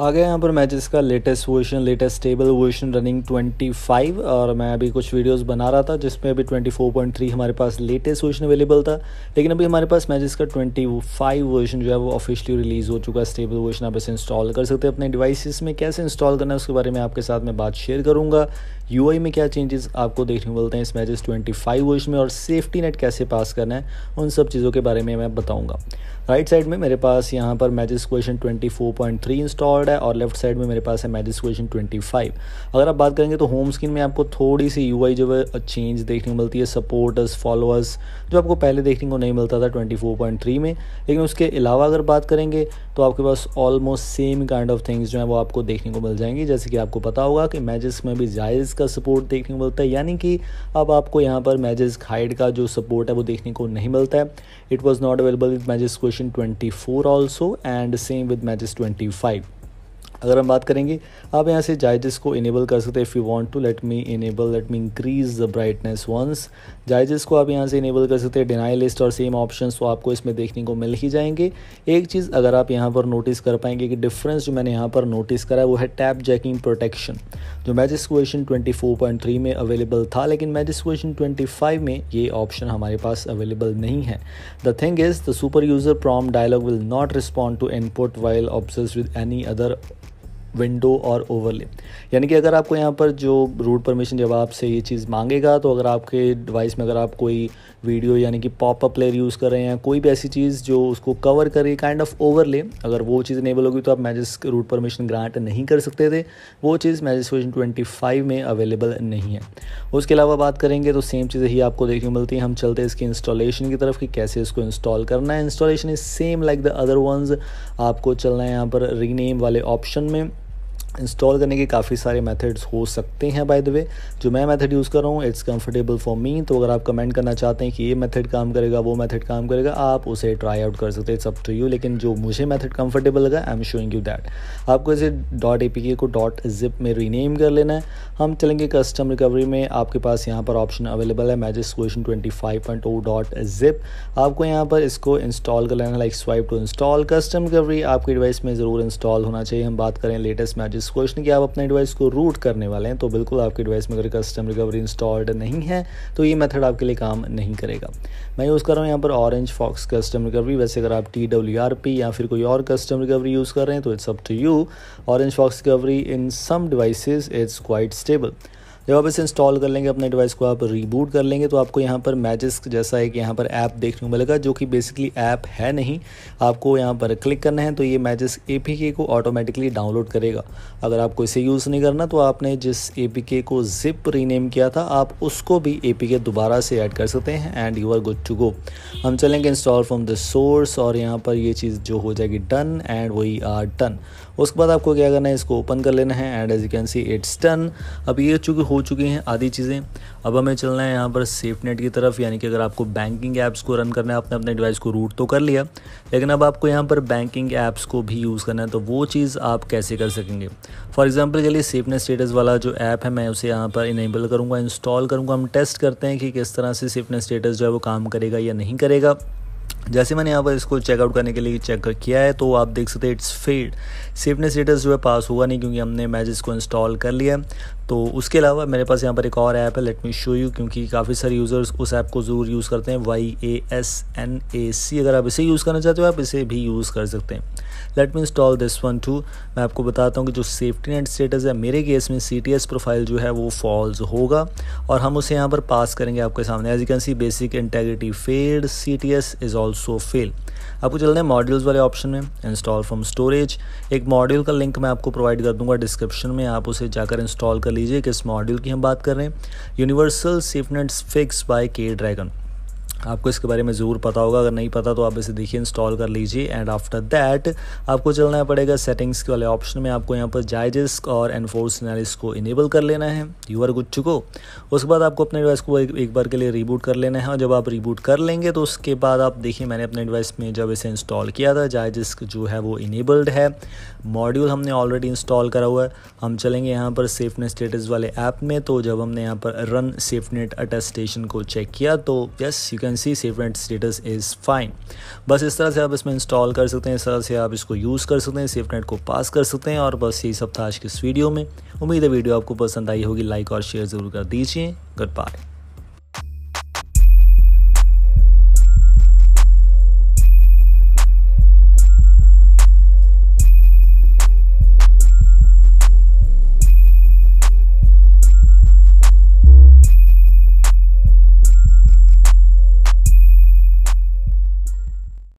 आ गया यहाँ पर मैचेस का latest version latest stable version running 25 और मैं अभी कुछ वीडियोस बना रहा था जिसमें अभी 24.3 हमारे पास लेटेस्ट वर्जन अवेलेबल था लेकिन अभी हमारे पास मैचेस का 25 वर्जन जो है वो ऑफिशियली रिलीज़ हो चुका है स्टेबल वर्जन आप इसे इंस्टॉल कर सकते हैं अपने डिवाइसिस में कैसे इंस्टॉल करना है उसके बारे में आपके साथ मैं बात शेयर करूँगा यू में क्या चेंजेस आपको देखने को मिलते हैं इस मैचेस ट्वेंटी वर्ष में और सेफ्टी नेट कैसे पास करना है उन सब चीज़ों के बारे में मैं बताऊँगा राइट साइड में मेरे पास यहाँ पर Magisk question twenty install third है और लेफ्ट साइड में मेरे पास है मैजिस क्वेश्चन ट्वेंटी फाइव अगर आप बात करेंगे तो होम स्क्रीन में आपको थोड़ी सी यू जो है चेंज देखने को मिलती है सपोर्टर्स फॉलोअर्स जो आपको पहले देखने को नहीं मिलता था ट्वेंटी में लेकिन उसके अलावा अगर बात करेंगे तो आपके पास almost same kind of things जो है वो आपको देखने को मिल जाएंगी जैसे कि आपको पता होगा कि मैजिस में भी जायज़ का सपोर्ट देखने को मिलता है यानी कि अब आपको यहाँ पर मैजिस हाइड का जो सपोर्ट है वो देखने को नहीं मिलता है it was not available with Magisk question twenty four also and same with Magisk twenty five अगर हम बात करेंगे आप यहाँ से जायजेस को इनेबल कर सकते हैं if you want to let me enable let me increase the brightness once Zygisk को आप यहाँ से इनेबल कर सकते हैं डिनाई लिस्ट और सेम ऑप्शन तो आपको इसमें देखने को मिल ही जाएंगे एक चीज़ अगर आप यहाँ पर नोटिस कर पाएंगे कि डिफरेंस जो मैंने यहाँ पर नोटिस करा है वो है टैप जैकिंग प्रोटेक्शन जो मैजिस क्वेश्चन थ्री में अवेलेबल था लेकिन मैजिस क्वेश्चन फाइव में ये ऑप्शन हमारे पास अवेलेबल नहीं है the thing is the super user prompt dialog will not respond to input while observe with any other window और ओवरले यानी कि अगर आपको यहाँ पर जो रूट परमिशन जब आपसे ये चीज़ मांगेगा तो अगर आपके डिवाइस में अगर आप कोई वीडियो यानी कि पॉपअप प्लेयर यूज़ कर रहे हैं कोई भी ऐसी चीज़ जो उसको कवर करे काइंड ऑफ ओवरले अगर वो चीज़ इनेबल होगी तो आप मैजिस रूट परमिशन ग्रांट नहीं कर सकते थे वो चीज़ मैजिस वर्जन ट्वेंटी में अवेलेबल नहीं है उसके अलावा बात करेंगे तो सेम चीज़ ही आपको देखने को मिलती है हम चलते हैं इसकी इंस्टॉलेशन की तरफ कि कैसे इसको इंस्टॉल करना है installation is same like the other ones आपको चलना है यहाँ पर रीनेम वाले ऑप्शन में इंस्टॉल करने के काफ़ी सारे मेथड्स हो सकते हैं बाय द वे जो मैं मेथड यूज़ कर रहा हूँ इट्स कंफर्टेबल फॉर मी तो अगर आप कमेंट करना चाहते हैं कि ये मेथड काम करेगा वो मेथड काम करेगा आप उसे ट्राई आउट कर सकते हैं इट्स अप टू यू लेकिन जो मुझे मेथड कंफर्टेबल लगा I am showing you that आपको इसे dot A co dot zip में रीनेम कर लेना है हम चलेंगे कस्टम रिकवरी में आपके पास यहाँ पर ऑप्शन अवेलेबल है magic question twenty five point O dot zip आपको यहाँ पर इसको इंस्टॉल कर लेना like swipe to install custom recovery आपके डिवाइस में ज़रूर इंस्टॉल होना चाहिए हम बात करें लेटेस्ट मैजिक इस क्वेश्चन की आप अपने डिवाइस को रूट करने वाले हैं तो बिल्कुल आपके डिवाइस में अगर कस्टम रिकवरी इंस्टॉल्ड नहीं है तो ये मेथड आपके लिए काम नहीं करेगा मैं यूज़ कर रहा हूँ यहाँ पर ऑरेंज फॉक्स कस्टम रिकवरी वैसे अगर आप टी डब्ल्यू आर पी या फिर कोई और कस्टम रिकवरी यूज़ कर रहे हैं तो it's up to you OrangeFox recovery in some devices it's quite stable जब आप इसे इंस्टॉल कर लेंगे अपने डिवाइस को आप रीबूट कर लेंगे तो आपको यहाँ पर मैजिस्क जैसा एक यहाँ पर ऐप देखने को मिलेगा जो कि बेसिकली ऐप है नहीं आपको यहाँ पर क्लिक करना है तो ये मैजिस्क ए को ऑटोमेटिकली डाउनलोड करेगा अगर आपको इसे यूज़ नहीं करना तो आपने जिस ए को जिप रीनेम किया था आप उसको भी ए दोबारा से ऐड कर सकते हैं and you are good to go हम चलेंगे इंस्टॉल फ्रॉम द सोर्स और यहाँ पर ये चीज़ जो हो जाएगी डन एंड वही आर डन उसके बाद आपको क्या करना है इसको ओपन कर लेना है and as you can see it's done अब ये चूँकि हो चुके हैं आधी चीज़ें अब हमें चलना है यहाँ पर सेफ नेट की तरफ यानी कि अगर आपको बैंकिंग ऐप्स को रन करना है आपने अपने डिवाइस को रूट तो कर लिया लेकिन अब आपको यहाँ पर बैंकिंग ऐप्स को भी यूज़ करना है तो वो चीज़ आप कैसे कर सकेंगे फॉर एग्जाम्पल के लिए नेट स्टेटस वाला जो ऐप है मैं उसे यहाँ पर इनेबल करूँगा इंस्टॉल करूँगा हम टेस्ट करते हैं कि किस तरह से नेट स्टेटस जो है वो काम करेगा या नहीं करेगा जैसे मैंने यहाँ पर इसको चेकआउट करने के लिए चेक किया है तो आप देख सकते हैं इट्स फेड सेफनेस स्टेटस जो है पास हुआ नहीं क्योंकि हमने मैजेस को इंस्टॉल कर लिया तो उसके अलावा मेरे पास यहाँ पर एक और ऐप है लेट मी शो यू क्योंकि काफ़ी सारे यूज़र्स उस ऐप को ज़रूर यूज़ करते हैं Y A S N A C अगर आप इसे यूज़ करना चाहते हो आप इसे भी यूज़ कर सकते हैं let me install this one too मैं आपको बताता हूँ कि जो सेफ्टी नेट स्टेटस है मेरे केस में सी टी एस प्रोफाइल जो है वो फॉल्स होगा और हम उसे यहाँ पर पास करेंगे आपके सामने as you can see basic integrity failed C T S is also fail आपको चलना हैं मॉड्यूल्स वाले ऑप्शन में इंस्टॉल फ्रॉम स्टोरेज एक मॉड्यूल का लिंक मैं आपको प्रोवाइड कर दूंगा डिस्क्रिप्शन में आप उसे जाकर इंस्टॉल कर लीजिए किस मॉड्यूल की हम बात कर रहे हैं universal nets fix by K dragon आपको इसके बारे में ज़रूर पता होगा अगर नहीं पता तो आप इसे देखिए इंस्टॉल कर लीजिए एंड आफ्टर दैट आपको चलना पड़ेगा सेटिंग्स के वाले ऑप्शन में आपको यहाँ पर जायजेस और एनफोर्स एनालिस को इनेबल कर लेना है यू आर गुड टू उसके बाद आपको अपने डिवाइस को एक, एक बार के लिए रिबूट कर लेना है और जब आप रिबूट कर लेंगे तो उसके बाद आप देखिए मैंने अपने डिवाइस में जब इसे इंस्टॉल किया था जायजेस जो है वो इनेबल्ड है मॉड्यूल हमने ऑलरेडी इंस्टॉल करा हुआ है हम चलेंगे यहाँ पर सेफनेट स्टेटस वाले ऐप में तो जब हमने यहाँ पर रन सेफनेट अटेस्टेशन को चेक किया तो yes you can currency safe and status is fine बस इस तरह से आप इसमें इंस्टॉल कर सकते हैं इस तरह से आप इसको यूज़ कर सकते हैं सेफ नेट को पास कर सकते हैं और बस यही सब था आज के इस वीडियो में उम्मीद है वीडियो आपको पसंद आई होगी लाइक और शेयर ज़रूर कर दीजिए गुड बाय